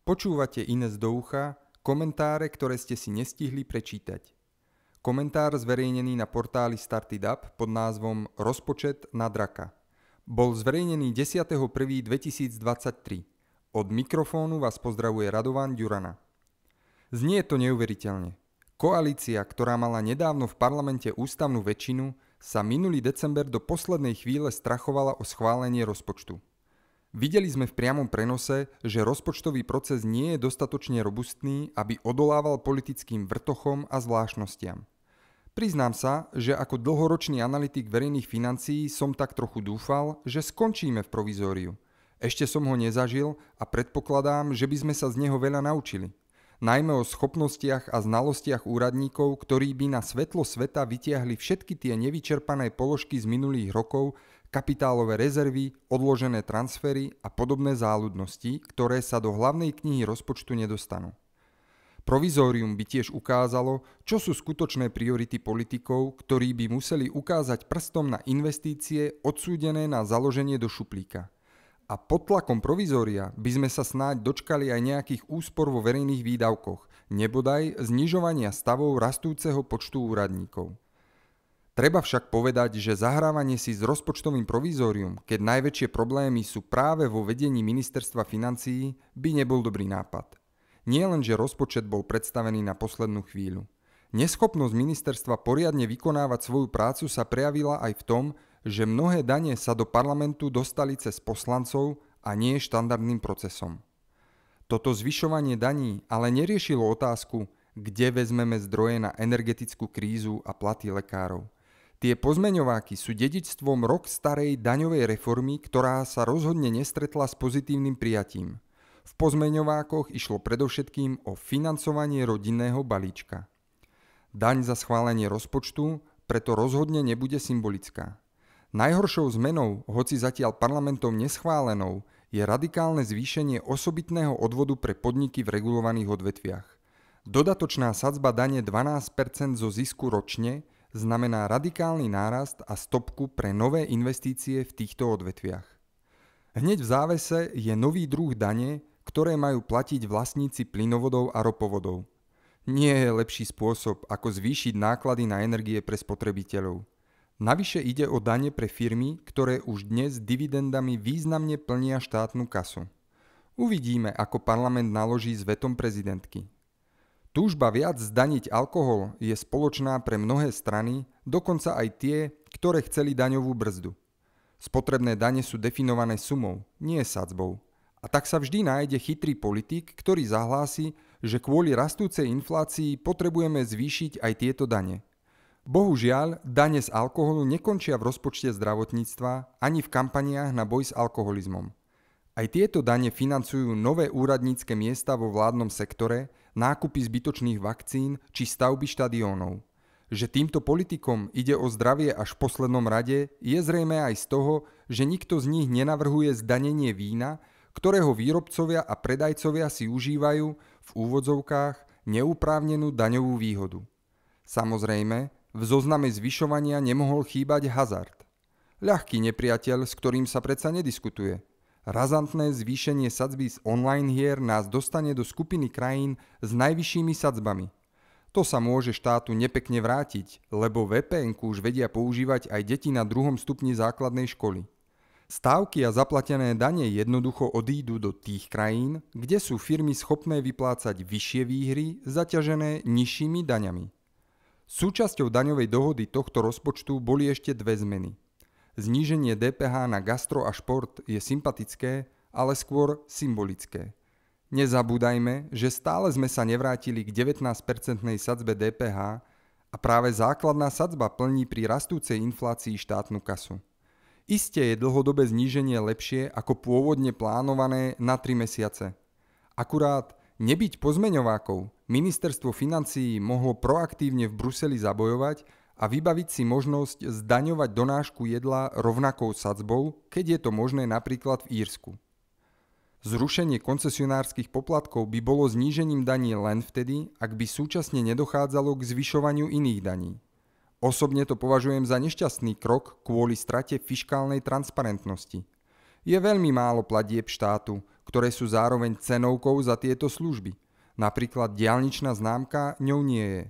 Počúvate Ines do ucha, komentáre, ktoré ste si nestihli prečítať. Komentár zverejnený na portáli Up pod názvom Rozpočet na draka. Bol zverejnený 10.1.2023. Od mikrofónu vás pozdravuje Radovan Ďurana. Znie to neuveriteľne. Koalícia, ktorá mala nedávno v parlamente ústavnú väčšinu, sa minulý december do poslednej chvíle strachovala o schválenie rozpočtu. Videli sme v priamom prenose, že rozpočtový proces nie je dostatočne robustný, aby odolával politickým vrtochom a zvláštnostiam. Priznám sa, že ako dlhoročný analytik verejných financií som tak trochu dúfal, že skončíme v provizóriu. Ešte som ho nezažil a predpokladám, že by sme sa z neho veľa naučili. Najmä o schopnostiach a znalostiach úradníkov, ktorí by na svetlo sveta vytiahli všetky tie nevyčerpané položky z minulých rokov kapitálové rezervy, odložené transfery a podobné záľudnosti, ktoré sa do hlavnej knihy rozpočtu nedostanú. Provizórium by tiež ukázalo, čo sú skutočné priority politikov, ktorí by museli ukázať prstom na investície odsúdené na založenie do šuplíka. A pod tlakom provizória by sme sa snáď dočkali aj nejakých úspor vo verejných výdavkoch, nebodaj znižovania stavov rastúceho počtu úradníkov. Treba však povedať, že zahrávanie si s rozpočtovým provizorium, keď najväčšie problémy sú práve vo vedení ministerstva financií, by nebol dobrý nápad. Nie len, že rozpočet bol predstavený na poslednú chvíľu. Neschopnosť ministerstva poriadne vykonávať svoju prácu sa prejavila aj v tom, že mnohé dane sa do parlamentu dostali cez poslancov a nie štandardným procesom. Toto zvyšovanie daní ale neriešilo otázku, kde vezmeme zdroje na energetickú krízu a platy lekárov – Tie pozmeňováky sú dedičstvom rok starej daňovej reformy, ktorá sa rozhodne nestretla s pozitívnym prijatím. V pozmeňovákoch išlo predovšetkým o financovanie rodinného balíčka. Daň za schválenie rozpočtu preto rozhodne nebude symbolická. Najhoršou zmenou, hoci zatiaľ parlamentom neschválenou, je radikálne zvýšenie osobitného odvodu pre podniky v regulovaných odvetviach. Dodatočná sadzba dane 12% zo zisku ročne znamená radikálny nárast a stopku pre nové investície v týchto odvetviach. Hneď v závese je nový druh dane, ktoré majú platiť vlastníci plynovodov a ropovodov. Nie je lepší spôsob, ako zvýšiť náklady na energie pre spotrebiteľov. Navyše ide o dane pre firmy, ktoré už dnes dividendami významne plnia štátnu kasu. Uvidíme, ako parlament naloží s vetom prezidentky. Túžba viac zdaniť alkohol je spoločná pre mnohé strany, dokonca aj tie, ktoré chceli daňovú brzdu. Spotrebné dane sú definované sumou, nie sadzbou. A tak sa vždy nájde chytrý politik, ktorý zahlási, že kvôli rastúcej inflácii potrebujeme zvýšiť aj tieto dane. Bohužiaľ, dane z alkoholu nekončia v rozpočte zdravotníctva ani v kampaniách na boj s alkoholizmom. Aj tieto dane financujú nové úradnícke miesta vo vládnom sektore, nákupy zbytočných vakcín či stavby štadiónov. Že týmto politikom ide o zdravie až v poslednom rade, je zrejme aj z toho, že nikto z nich nenavrhuje zdanenie vína, ktorého výrobcovia a predajcovia si užívajú v úvodzovkách neúprávnenú daňovú výhodu. Samozrejme, v zozname zvyšovania nemohol chýbať hazard. Ľahký nepriateľ, s ktorým sa predsa nediskutuje – Razantné zvýšenie sadzby z online hier nás dostane do skupiny krajín s najvyššími sadzbami. To sa môže štátu nepekne vrátiť, lebo vpn už vedia používať aj deti na druhom stupni základnej školy. Stávky a zaplatené dane jednoducho odídu do tých krajín, kde sú firmy schopné vyplácať vyššie výhry zaťažené nižšími daňami. Súčasťou daňovej dohody tohto rozpočtu boli ešte dve zmeny – Zníženie DPH na gastro a šport je sympatické, ale skôr symbolické. Nezabúdajme, že stále sme sa nevrátili k 19-percentnej sadzbe DPH a práve základná sadzba plní pri rastúcej inflácii štátnu kasu. Isté je dlhodobé zníženie lepšie ako pôvodne plánované na 3 mesiace. Akurát nebyť pozmeňovákov, ministerstvo financií mohlo proaktívne v Bruseli zabojovať a vybaviť si možnosť zdaňovať donášku jedla rovnakou sadzbou, keď je to možné napríklad v Írsku. Zrušenie koncesionárskych poplatkov by bolo znížením daní len vtedy, ak by súčasne nedochádzalo k zvyšovaniu iných daní. Osobne to považujem za nešťastný krok kvôli strate fiskálnej transparentnosti. Je veľmi málo platieb štátu, ktoré sú zároveň cenovkou za tieto služby. Napríklad diálničná známka ňou nie je.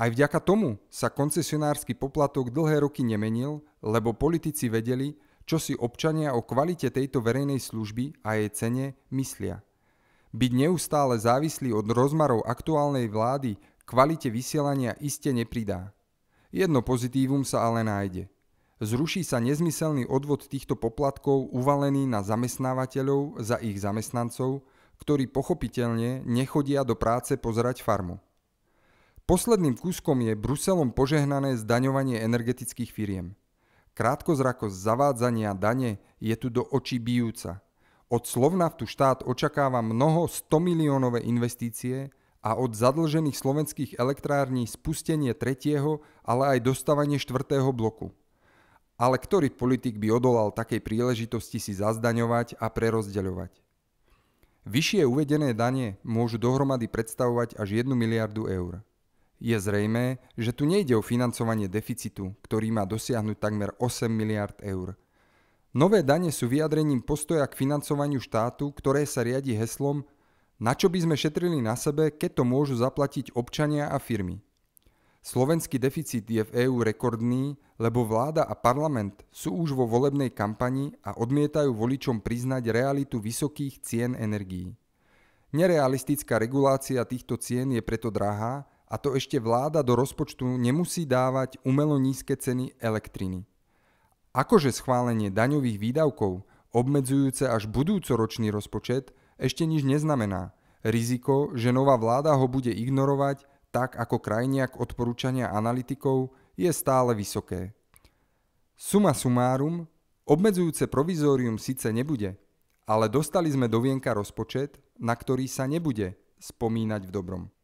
Aj vďaka tomu sa koncesionársky poplatok dlhé roky nemenil, lebo politici vedeli, čo si občania o kvalite tejto verejnej služby a jej cene myslia. Byť neustále závislý od rozmarov aktuálnej vlády kvalite vysielania iste nepridá. Jedno pozitívum sa ale nájde. Zruší sa nezmyselný odvod týchto poplatkov uvalený na zamestnávateľov za ich zamestnancov, ktorí pochopiteľne nechodia do práce pozerať farmu. Posledným kúskom je Bruselom požehnané zdaňovanie energetických firiem. Krátkozrakosť zavádzania dane je tu do očí bijúca. Od Slovnaftu štát očakáva mnoho 100 miliónové investície a od zadlžených slovenských elektrární spustenie tretieho, ale aj dostávanie štvrtého bloku. Ale ktorý politik by odolal takej príležitosti si zazdaňovať a prerozdeľovať? Vyššie uvedené dane môžu dohromady predstavovať až 1 miliardu eur. Je zrejmé, že tu nejde o financovanie deficitu, ktorý má dosiahnuť takmer 8 miliard eur. Nové dane sú vyjadrením postoja k financovaniu štátu, ktoré sa riadi heslom na čo by sme šetrili na sebe, keď to môžu zaplatiť občania a firmy. Slovenský deficit je v EÚ rekordný, lebo vláda a parlament sú už vo volebnej kampani a odmietajú voličom priznať realitu vysokých cien energií. Nerealistická regulácia týchto cien je preto drahá a to ešte vláda do rozpočtu nemusí dávať umelo nízke ceny elektriny. Akože schválenie daňových výdavkov, obmedzujúce až budúcoročný rozpočet, ešte nič neznamená. Riziko, že nová vláda ho bude ignorovať, tak ako krajniak odporúčania analytikov, je stále vysoké. Suma sumárum, obmedzujúce provizórium síce nebude, ale dostali sme do vienka rozpočet, na ktorý sa nebude spomínať v dobrom.